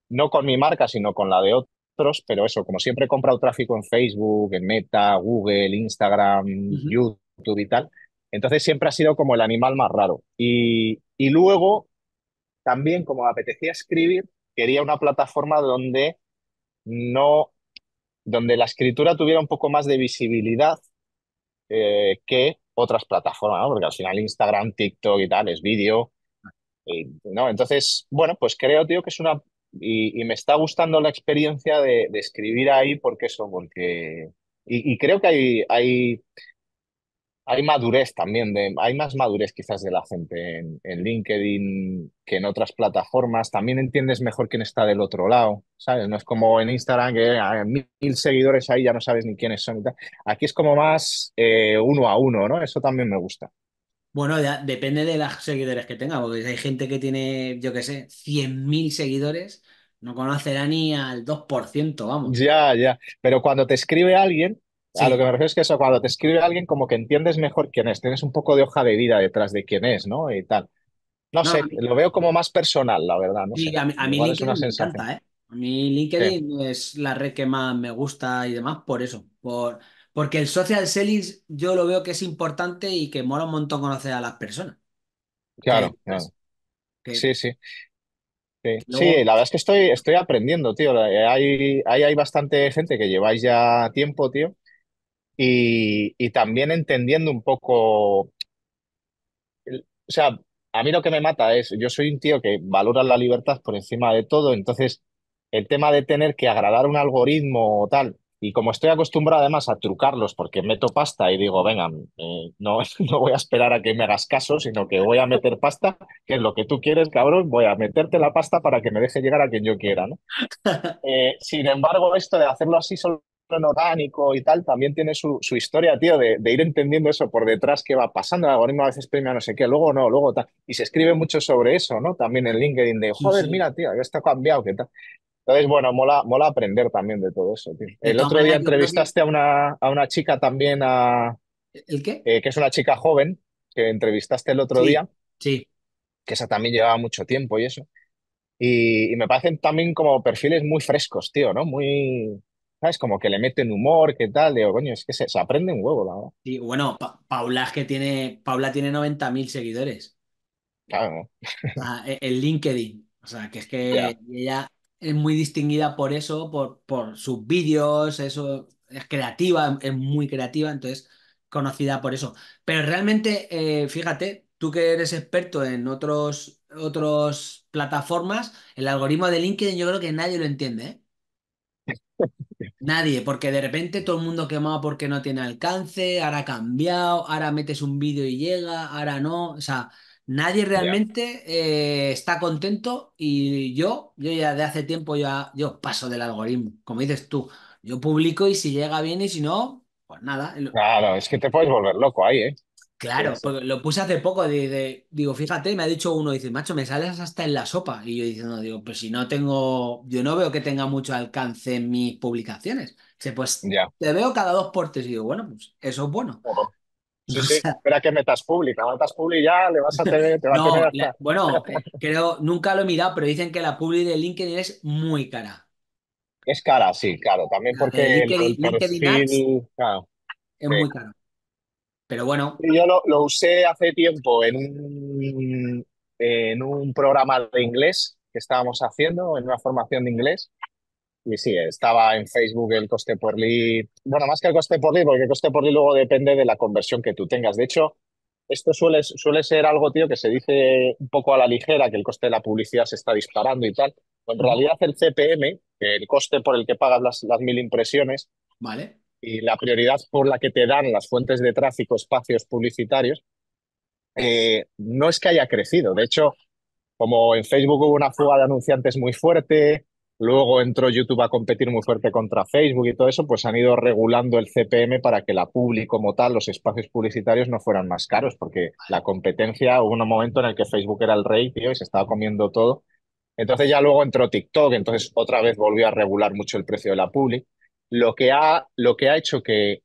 no con mi marca, sino con la de otros, pero eso, como siempre he comprado tráfico en Facebook, en Meta, Google, Instagram, YouTube y tal, entonces siempre ha sido como el animal más raro. Y, luego, también como me apetecía escribir, quería una plataforma donde no donde la escritura tuviera un poco más de visibilidad eh, que otras plataformas, ¿no? Porque al final Instagram, TikTok y tal es vídeo. ¿no? Entonces, bueno, pues creo, tío, que es una... Y, me está gustando la experiencia de, escribir ahí porque eso, porque... Y, creo que hay, hay hay madurez también, hay más madurez quizás de la gente en, LinkedIn que en otras plataformas. También entiendes mejor quién está del otro lado, ¿sabes? No es como en Instagram que hay ah, mil, seguidores ahí ya no sabes ni quiénes son. Y tal. Aquí es como más eh, uno a uno, ¿no? Eso también me gusta. Bueno, ya, depende de los seguidores que tenga, porque hay gente que tiene, yo qué sé, 100.000 seguidores, no conocerá ni al 2%, vamos. Ya, ya. Pero cuando te escribe alguien, a lo que me refiero es que eso, cuando te escribe alguien, como que entiendes mejor quién es, tienes un poco de hoja de vida detrás de quién es, ¿no? Y tal. No, sé, lo veo como más personal, la verdad. No sé. A mí, a mí LinkedIn me ¿eh? A mí LinkedIn es la red que más me gusta y demás por eso, por, porque el social selling yo lo veo que es importante y que mola un montón conocer a las personas. Claro, eh, claro. sí, sí. Sí. la verdad es que estoy, estoy aprendiendo, tío. Hay, hay, hay bastante gente que lleváis ya tiempo, tío y, también entendiendo un poco, o sea, a mí lo que me mata es, yo soy un tío que valora la libertad por encima de todo, entonces el tema de tener que agradar un algoritmo o tal, y como estoy acostumbrado además a trucarlos porque meto pasta y digo, venga, eh, no, no voy a esperar a que me hagas caso, sino que voy a meter pasta, que es lo que tú quieres, cabrón, voy a meterte la pasta para que me deje llegar a quien yo quiera, ¿no? Eh, sin embargo, esto de hacerlo así solo orgánico y tal, también tiene su, historia, tío, de, ir entendiendo eso por detrás que va pasando. El algoritmo a veces premia no sé qué, luego no, luego tal. Y se escribe mucho sobre eso, ¿no? También en LinkedIn de, joder, mira, tío, esto ha cambiado, ¿qué tal? Entonces, bueno, mola, mola aprender también de todo eso, tío. El otro día entrevistaste a una, a una chica también, a, ¿El qué? Eh, que es una chica joven, que entrevistaste el otro día. Sí. Que esa también llevaba mucho tiempo y eso. Y, y, me parecen también como perfiles muy frescos, tío, ¿no? Muy, es Como que le meten humor, qué tal, digo, coño, es que se, aprende un huevo, la verdad. bueno, Paula es que tiene, Paula tiene 90.000 seguidores. Claro. el e-, LinkedIn, o sea, que es que ella es muy distinguida por eso, por, por sus vídeos, eso, es creativa, es muy creativa, entonces conocida por eso. Pero realmente, eh, fíjate, tú que eres experto en otros, otros plataformas, el algoritmo de LinkedIn yo creo que nadie lo entiende, ¿eh? Nadie, porque de repente todo el mundo quemaba porque no tiene alcance, ahora ha cambiado, ahora metes un vídeo y llega, ahora no. O sea, nadie realmente eh, está contento y yo, yo ya de hace tiempo ya, yo paso del algoritmo, como dices tú. Yo publico y si llega bien y si no, pues nada. Claro, es que te puedes volver loco ahí, ¿eh? Claro, porque lo puse hace poco, digo, fíjate, me ha dicho uno, dice, macho, me sales hasta en la sopa. Y yo diciendo, digo, pues si no tengo, yo no veo que tenga mucho alcance en mis publicaciones. Se pues te veo cada dos portes y digo, bueno, pues eso es bueno. Sí, espera que metas pública, metas publi ya le vas a tener, te a tener bueno, eh, creo, nunca lo he mirado, pero dicen que la publi de LinkedIn es muy cara. Es cara, sí, claro, también porque LinkedIn, es muy caro. Pero bueno. Yo lo, lo usé hace tiempo en un, en un programa de inglés que estábamos haciendo, en una formación de inglés. Y sí, estaba en Facebook el coste por lead. Bueno, más que el coste por lead, porque el coste por lead luego depende de la conversión que tú tengas. De hecho, esto suele, suele ser algo, tío, que se dice un poco a la ligera, que el coste de la publicidad se está disparando y tal. En realidad, el CPM, el coste por el que pagas las, las mil impresiones, vale y la prioridad por la que te dan las fuentes de tráfico, espacios publicitarios, eh, no es que haya crecido. De hecho, como en Facebook hubo una fuga de anunciantes muy fuerte, luego entró YouTube a competir muy fuerte contra Facebook y todo eso, pues han ido regulando el CPM para que la public, como tal, los espacios publicitarios no fueran más caros, porque la competencia, hubo un momento en el que Facebook era el rey, tío, y se estaba comiendo todo. Entonces ya luego entró TikTok, entonces otra vez volvió a regular mucho el precio de la public lo que ha, lo que ha hecho que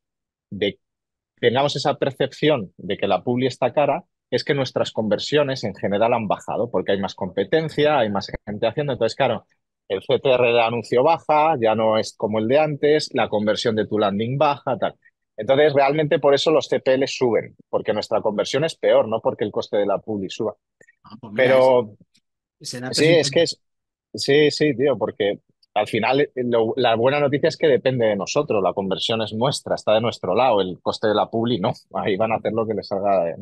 tengamos esa percepción de que la publi está cara es que nuestras conversiones en general han bajado porque hay más competencia, hay más gente haciendo. Entonces, claro, el CTR de anuncio baja, ya no es como el de antes, la conversión de tu landing baja, tal. Entonces, realmente por eso los CPL suben, porque nuestra conversión es peor, no porque el coste de la publi suba. Ah, pues Pero sí, es que es, sí, sí, tío, porque al final eh, la buena noticia es que depende de nosotros, la conversión es nuestra, está de nuestro lado, el coste de la publi no, ahí van a hacer lo que les salga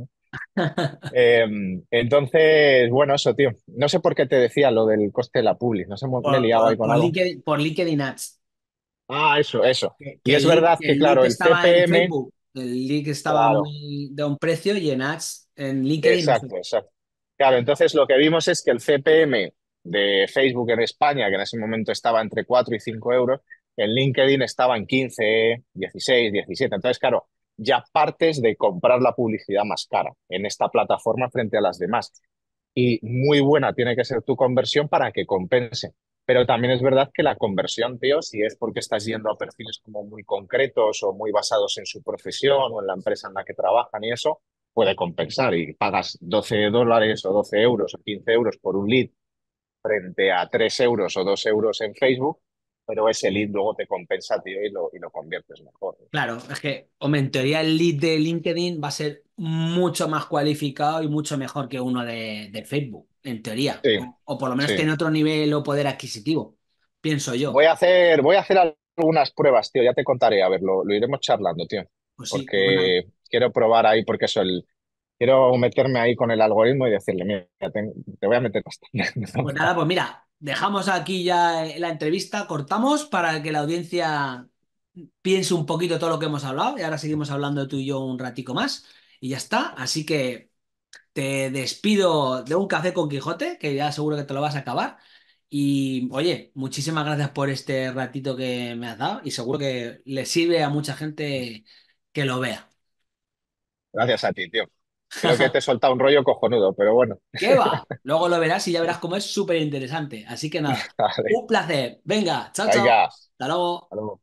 em, entonces, bueno, eso, tío. No sé por qué te decía lo del coste de la publi, no sé, por, me he liado ahí con algo. por LinkedIn Ads. Ah, eso, eso. y es verdad que, claro, el CPM... El link estaba de un precio y en Ads, en LinkedIn... Exacto, exacto. Claro, entonces lo que vimos es que el CPM de Facebook en España, que en ese momento estaba entre 4 y 5 euros, en LinkedIn estaba en 15, 16, 17. Entonces, claro, ya partes de comprar la publicidad más cara en esta plataforma frente a las demás. Y muy buena tiene que ser tu conversión para que compense. Pero también es verdad que la conversión, tío, si es porque estás yendo a perfiles como muy concretos o muy basados en su profesión o en la empresa en la que trabajan y eso, puede compensar y pagas 12 dólares o 12 euros o 15 euros por un lead frente a 3 euros o 2 euros en Facebook, pero ese lead luego te compensa, tío, y lo, conviertes mejor. Claro, es que, hombre, en teoría el lead de LinkedIn va a ser mucho más cualificado y mucho mejor que uno de, Facebook, en teoría. o, por lo menos tiene otro nivel o poder adquisitivo, pienso yo. Voy a hacer, voy a hacer algunas pruebas, tío, ya te contaré, a ver, lo, iremos charlando, tío. Pues porque pues quiero probar ahí, porque eso, el, quiero meterme ahí con el algoritmo y decirle, mira, te, voy a meter bastante. Pues nada, pues mira, dejamos aquí ya la entrevista, cortamos para que la audiencia piense un poquito todo lo que hemos hablado y ahora seguimos hablando tú y yo un ratico más y ya está. Así que te despido de un café con Quijote, que ya seguro que te lo vas a acabar. Y oye, muchísimas gracias por este ratito que me has dado y seguro que le sirve a mucha gente que lo vea. Gracias a ti, tío. Creo que te he soltado un rollo cojonudo, pero bueno. ¿Qué va? Luego lo verás y ya verás cómo es súper interesante. Así que nada, un placer. Venga, chao, chao. Hasta luego.